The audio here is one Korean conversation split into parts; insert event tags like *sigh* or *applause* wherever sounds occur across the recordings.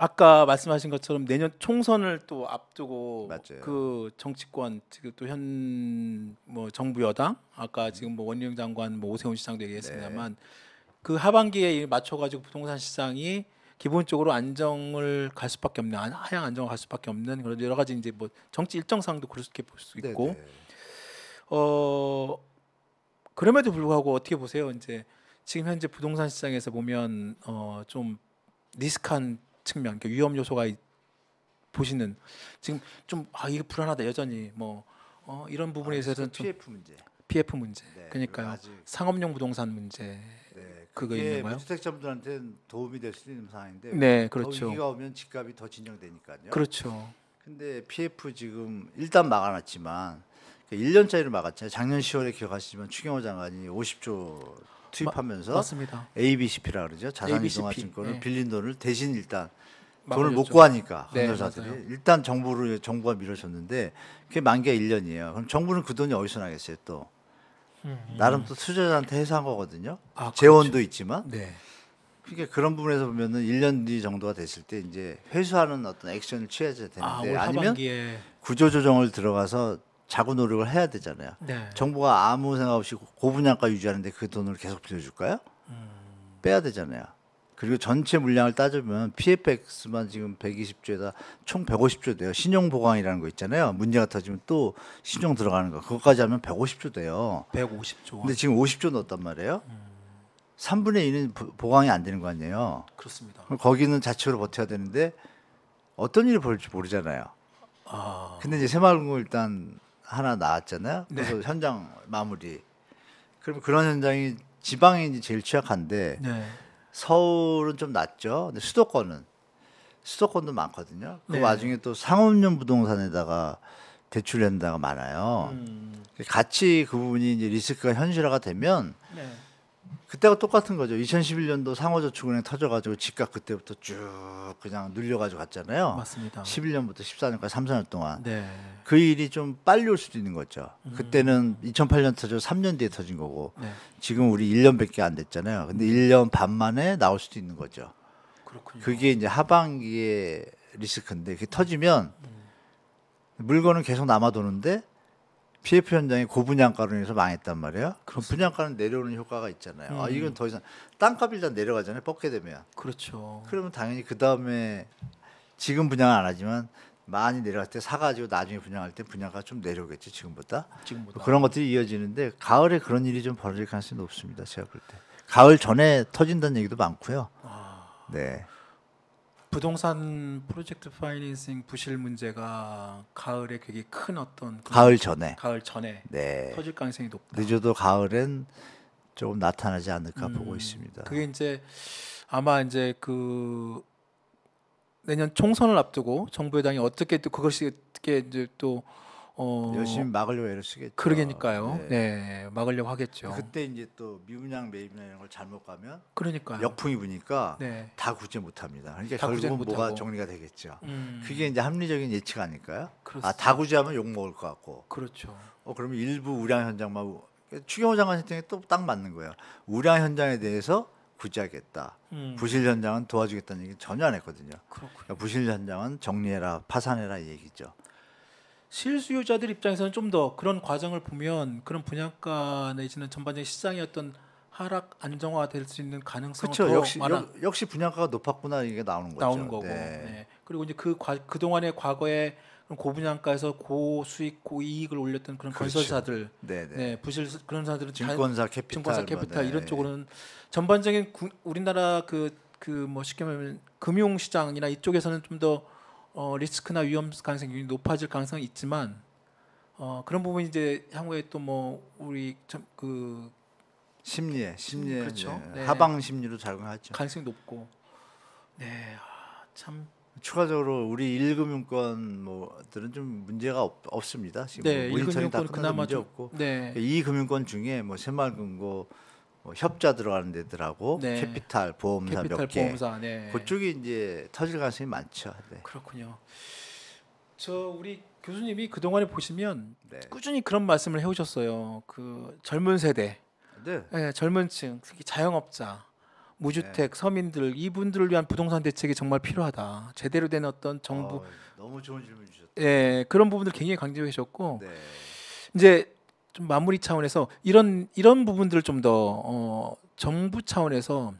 아까 말씀하신 것처럼 내년 총선을 또 앞두고 맞아요. 그 정치권 지금 또 현 뭐 정부 여당 아까 음. 지금 뭐 원희룡 장관 뭐 오세훈 시장도 얘기했습니다만 네. 그 하반기에 맞춰가지고 부동산 시장이 기본적으로 안정을 갈 수밖에 없는 하향 안정을 갈 수밖에 없는 그런 여러 가지 이제 뭐 정치 일정상도 그렇게 볼 수 있고 네네. 어 그럼에도 불구하고 어떻게 보세요 이제 지금 현재 부동산 시장에서 보면 어 좀 리스크한 측면, 그러니까 위험 요소가 있, 보시는 지금 좀 아 이게 불안하다 여전히 뭐 어, 이런 부분에 아, 있어서는 좀 PF 문제, PF 문제, 네, 그러니까 상업용 부동산 문제 네, 그거 있는 거요. 뭐 주택자분들한테는 도움이 될 수 있는 사항인데, 네, 그렇죠. 위기가 오면 집값이 더 진정되니까요. 그렇죠. 근데 PF 지금 일단 막아놨지만 1년짜리를 그 막았잖아요. 작년 10월에 기억하시지만 추경호 장관이 50조 투입하면서 마, 맞습니다. ABCP라 그러죠. 자산 이동화 증권을 네. 빌린 돈을 대신 일단 돈을 못 구하니까 건설사들이 네, 일단 정부를 정부가 밀어줬는데 그게 만기가 1년이에요. 그럼 정부는 그 돈이 어디서 나겠어요 또? 음, 나름 음. 또 투자자한테 해소한 거거든요. 아, 그렇죠. 재원도 그렇죠. 있지만. 네. 그러니까 그런 부분에서 보면은 1년 뒤 정도가 됐을 때 이제 회수하는 어떤 액션을 취해야 아, 되는데 아, 니면 구조 조정을 들어가서 자구 노력을 해야 되잖아요. 네. 정부가 아무 생각 없이 고분양가 유지하는데 그 돈을 계속 빌려줄까요? 음. 빼야 되잖아요. 그리고 전체 물량을 따져보면 PFX만 지금 120조에다 총 150조 돼요. 신용 보강이라는 거 있잖아요. 문제가 터지면 또 신용 들어가는 거. 그것까지 하면 150조 돼요. 150조. 근데 지금 50조 넣었단 말이에요. 음. 3분의 2는 보강이 안 되는 거 아니에요. 그렇습니다. 그럼 거기는 자체로 버텨야 되는데 어떤 일이 벌지 모르잖아요. 아... 근데 이제 새마을금고 일단 하나 나왔잖아요. 네. 그래서 네. 현장 마무리. 그럼 그런 현장이 지방이 이제 제일 취약한데 네. 서울은 좀 낫죠. 근데 수도권은 수도권도 많거든요. 그 네. 와중에 또 상업용 부동산에다가 대출연다가 많아요. 음. 같이 그 부분이 이제 리스크가 현실화가 되면 네. 그때가 똑같은 거죠. 2011년도 상호저축은행 터져가지고 집값 그때부터 쭉 그냥 눌려가지고 갔잖아요. 맞습니다. 11년부터 14년까지 3년 4 동안. 네. 그 일이 좀 빨리 올 수도 있는 거죠. 음. 그때는 2008년 터져 3년 뒤에 터진 거고 네. 지금 우리 1년밖에 안 됐잖아요. 근데 음. 1년 반 만에 나올 수도 있는 거죠. 그렇군요. 그게 이제 하반기에 리스크인데 그게 터지면 음. 물건은 계속 남아도는데 PF 현장이 고분양가로 인해서 망했단 말이에요. 그럼 분양가는 내려오는 효과가 있잖아요. 아, 음. 아, 이건 더 이상 땅값 일단 내려가잖아요. 뻗게 되면. 그렇죠. 그러면 당연히 그 다음에 지금 분양은 안 하지만 많이 내려갈 때 사가지고 나중에 분양할 때 분양가 좀 내려오겠지 지금보다. 지금보다. 뭐 그런 것들이 이어지는데 가을에 그런 일이 좀 벌어질 가능성이 높습니다. 제가 볼 때. 가을 전에 터진다는 얘기도 많고요. 아... 네. 부동산 프로젝트 파이낸싱 부실 문제가 가을에 되게 큰 어떤 가을 전에 가을 전에 네. 터질 가능성이 높다. 늦어도 가을엔 조금 나타나지 않을까 음, 보고 있습니다. 그게 이제 아마 이제 그 내년 총선을 앞두고 정부 여당이 어떻게 또 그것이 어떻게 이제 또 어, 열심히 막으려고 애를 쓰겠죠. 그러니까요. 네. 네. 막으려고 하겠죠. 그때 이제 또 미분양 매입이나 이런 걸 잘못 가면 그러니까 역풍이 부니까 네. 다 구제 못 합니다. 그러니까 결국은 뭐가 하고. 정리가 되겠죠. 음. 그게 이제 합리적인 예측 아닐까요? 그렇습니다. 아, 다 구제하면 욕 먹을 것 같고. 그렇죠. 어, 그러면 일부 우량 현장만 추경호 장관 신택이또딱 맞는 거예요. 우량 현장에 대해서 구제하겠다. 음. 부실 현장은 도와주겠다는 얘기 전혀 안 했거든요. 그렇군요. 그러니까 부실 현장은 정리해라, 파산해라 이 얘기죠. 실수요자들 입장에서는 좀 더 그런 과정을 보면 그런 분양가 내지는 전반적인 시장의 어떤 하락 안정화 될수 있는 가능성이 더 역시, 많아. 역, 역시 분양가가 높았구나 이게 나오는 거죠. 나오는 거고. 네. 네. 그리고 이제 그그 그 동안의 과거에 고분양가에서 고수익 고이익을 올렸던 그런 그렇죠. 건설사들, 네네. 네. 네 부실 그런 사들은 증권사 자, 캐피탈, 증권사 뭐, 캐피탈 이런 네. 쪽으로는 전반적인 구, 우리나라 그 그 뭐 쉽게 말하면 금융 시장이나 이쪽에서는 좀더 어, 리스크나 위험 가능성이 높아질 가능성이 있지만 어, 그런 부분이 이제 향후에 또 뭐 우리 참 그 심리에 음, 심리에 그렇죠? 네, 네. 하방 심리로 작용하죠. 가능성이 높고 네, 아, 참 추가적으로 우리 일금융권 뭐들은 좀 문제가 없, 없 습니다 지금 네, 뭐 모니터링 나마 문제 없고 네. 이 금융권 중에 뭐 새마을금고 어, 협자 들어가는 데들하고 네. 캐피탈 보험사 캐피탈 몇 개. 보험사, 네. 그쪽이 이제 터질 가능성이 많죠. 네. 그렇군요. 저 우리 교수님이 그 동안에 보시면 네. 꾸준히 그런 말씀을 해오셨어요. 그 젊은 세대, 네. 네 젊은층, 특히 자영업자, 무주택 네. 서민들 이분들을 위한 부동산 대책이 정말 필요하다. 제대로 된 어떤 정부 어, 너무 좋은 질문 주셨다. 예, 그런 부분들 굉장히 강조해 주셨고 이제 좀 마무리 차원에서 이런 이런 부분들을 좀 더 어, 정부 차원에서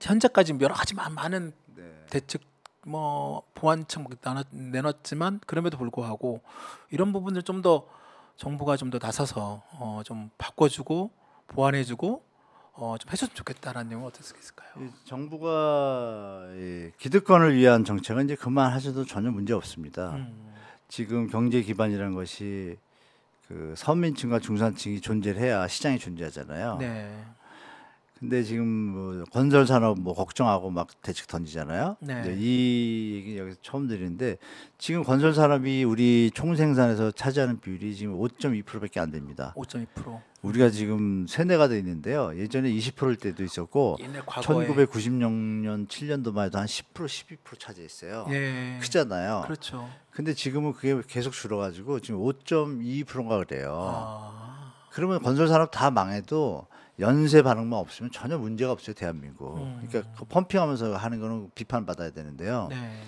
현재까지 여러 가지 많은 네. 대책 뭐 보완책 뭐 내놨지만 그럼에도 불구하고 이런 부분들좀 더 정부가 좀 더 나서서 어, 좀 바꿔주고 보완해주고 어, 좀 해줬으면 좋겠다라는 내용은 어떻수 있을까요? 정부가 예, 기득권을 위한 정책은 이제 그만 하셔도 전혀 문제 없습니다. 음. 지금 경제 기반이라는 것이 그 서민층과 중산층이 존재를 해야 시장이 존재하잖아요. 네. 근데 지금 뭐 건설 산업 뭐 걱정하고 막 대책 던지잖아요. 네. 이제 이 얘기 여기서 처음 드리는데 지금 건설 산업이 우리 총생산에서 차지하는 비율이 지금 5.2%밖에 안 됩니다. 5.2%. 우리가 지금 세뇌가 돼 있는데요. 예전에 20%일 때도 있었고 1996년 7년도만 해도 한10% 12% 차지했어요. 예. 크잖아요. 그렇죠. 근데 지금은 그게 계속 줄어 가지고 지금 5.2%가 그래요. 아. 그러면 건설 산업 다 망해도 연쇄 반응만 없으면 전혀 문제가 없어요 대한민국. 음. 그러니까 그 펌핑하면서 하는 거는 비판 받아야 되는데요. 네.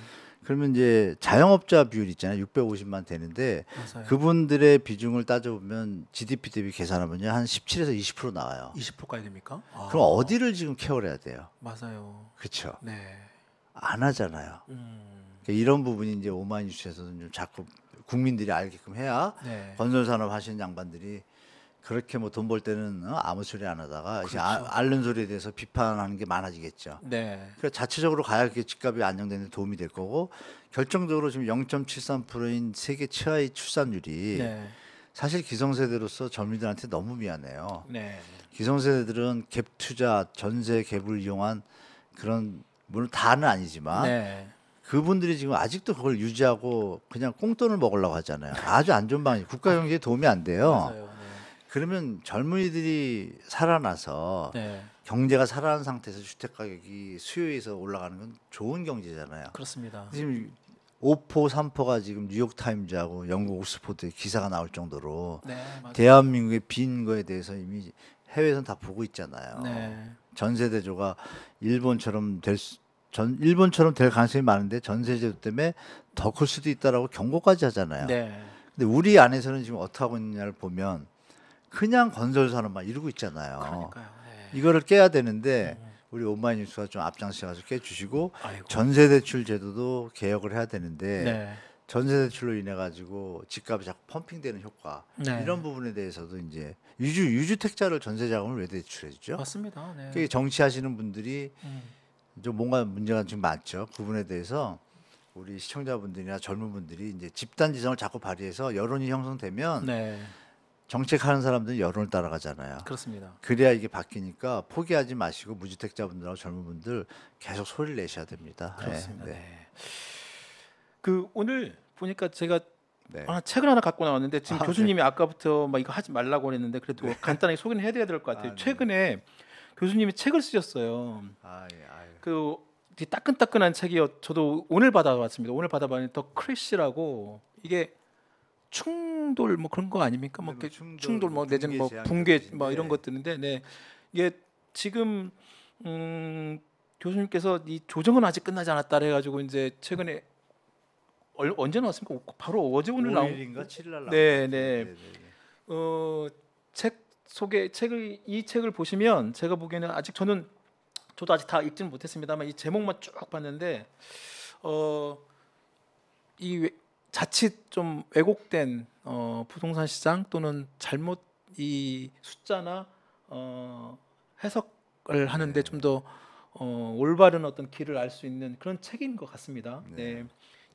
그러면 이제 자영업자 비율 있잖아요. 650만 되는데 맞아요. 그분들의 비중을 따져보면 GDP 대비 계산하면요 한 17에서 20% 나와요. 20%까지 됩니까? 아. 그럼 어디를 지금 케어를 해야 돼요? 맞아요. 그렇죠. 네. 안 하잖아요. 음. 그러니까 이런 부분이 이제 오마이뉴스에서는 좀 자꾸 국민들이 알게끔 해야 네. 건설산업 하시는 양반들이 그렇게 뭐 돈 벌 때는 어? 아무 소리 안 하다가 그렇죠. 이제 아, 그렇죠. 앓는 소리에 대해서 비판하는 게 많아지겠죠. 네. 그 자체적으로 가야 그게 집값이 안정되는 데 도움이 될 거고 결정적으로 지금 0.73%인 세계 최하의 출산율이 네. 사실 기성세대로서 젊은이들한테 너무 미안해요. 네. 기성세대들은 갭 투자, 전세 갭을 이용한 그런 물론 다는 아니지만 네. 그분들이 지금 아직도 그걸 유지하고 그냥 꽁돈을 먹으려고 하잖아요. 아주 안 좋은 방이 국가 경제에 도움이 안 돼요. 맞아요. 그러면 젊은이들이 살아나서 네. 경제가 살아난 상태에서 주택 가격이 수요에서 올라가는 건 좋은 경제잖아요. 그렇습니다. 지금 5포, 3포가 지금 뉴욕 타임즈하고 영국 옥스포드 기사가 나올 정도로 네, 대한민국의 빈 거에 대해서 이미 해외선다 보고 있잖아요. 네. 전세 대조가 일본처럼 될전 일본처럼 될 가능성이 많은데 전세 제도 때문에 더 클 수도 있다라고 경고까지 하잖아요. 네. 근데 우리 안에서는 지금 어떻게 하고 있느냐를 보면 그냥 건설산업만 이러고 있잖아요. 그러니까요. 네. 이거를 깨야 되는데 음. 우리 온마이뉴스가 좀앞장서서 깨주시고 아이고. 전세대출 제도도 개혁을 해야 되는데 네. 전세대출로 인해 가지고 집값이 자꾸 펌핑되는 효과 네. 이런 부분에 대해서도 이제 유주 유주택자를 전세자금을 왜 대출해 주죠? 맞습니다. 네. 그게 정치하시는 분들이 음. 좀 뭔가 문제가 지금 많죠. 그분에 대해서 우리 시청자분들이나 젊은 분들이 이제 집단 지성을 자꾸 발휘해서 여론이 형성되면. 네. 정책하는 사람들은 여론을 따라가잖아요. 그렇습니다. 그래야 이게 바뀌니까 포기하지 마시고 무주택자분들하고 젊은 분들 계속 소리를 내셔야 됩니다. 네, 그렇습니다. 네. 네. 그 오늘 보니까 제가 네. 아, 책을 하나 갖고 나왔는데 지금 아, 교수님이 네. 아까부터 막 이거 하지 말라고 했는데 그래도 네. 간단하게 소개는 해드려야 될 것 같아요. 아, 네. 최근에 교수님이 책을 쓰셨어요. 아, 예, 아유. 그 따끈따끈한 책이요. 저도 오늘 받아왔습니다. 오늘 받아봤는데 더 크래시라고 이게 충돌 뭐 그런 거 아닙니까? 뭐, 네, 뭐 충돌, 충돌 뭐 내정 뭐 붕괴 뭐, 뭐 이런 네. 것들인데 네. 이게 지금 음, 교수님께서 이 조정은 아직 끝나지 않았다 해 가지고 이제 최근에 얼, 언제 나왔습니까? 바로 어제 오늘 나온 일인가 7일 날 네, 네, 네. 네네. 어, 책 소개 책을 이 책을 보시면 제가 보기에는 아직 저는 저도 아직 다 읽지는 못했습니다만 이 제목만 쭉 봤는데 어, 이 자칫 좀 왜곡된 어, 부동산 시장 또는 잘못 이 숫자나 어, 해석을 하는데 네. 좀더 어, 올바른 어떤 길을 알 수 있는 그런 책인 것 같습니다. 네. 네.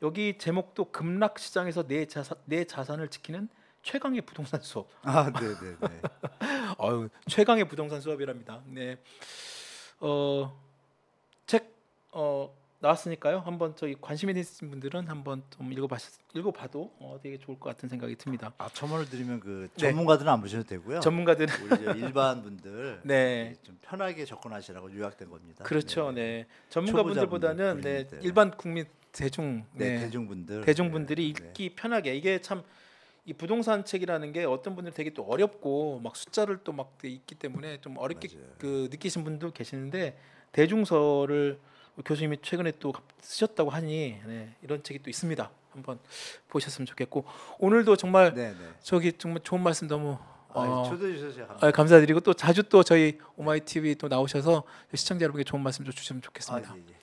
여기 제목도 급락 시장에서 내 자산 내 자산을 지키는 최강의 부동산 수업. 아, 네, 네, 네. 아유, *laughs* 최강의 부동산 수업이랍니다. 네. 어, 책 어, 나왔으니까요. 한번 저기 관심 이 있으신 분들은 한번 좀 읽어봐 읽어봐도 어, 되게 좋을 것 같은 생각이 듭니다. 아 첨언을 드리면 그 네. 전문가들은 네. 안 보셔도 되고요. 전문가들 우리 *laughs* 일반 분들 네. 예, 좀 편하게 접근하시라고 요약된 겁니다. 그렇죠. 네, 네. 전문가분들보다는 네, 일반 국민 대중 네, 네. 대중분들 대중분들이 네. 읽기 편하게 이게 참. 이 부동산 책이라는 게 어떤 분들 되게 또 어렵고 막 숫자를 또막 있기 때문에 좀 어렵게 맞아요. 그 느끼신 분도 계시는데 대중서를 교수님이 최근에 또 쓰셨다고 하니 네, 이런 책이 또 있습니다. 한번 보셨으면 좋겠고 오늘도 정말 네네. 네. 저기 정말 좋은 말씀 너무 아, 예, 어, 초대해 주셔서 아, 감사드리고 또 자주 또 저희 오마이 TV 또 나오셔서 시청자 여러분께 좋은 말씀 좀 주시면 좋겠습니다. 아, 예, 예.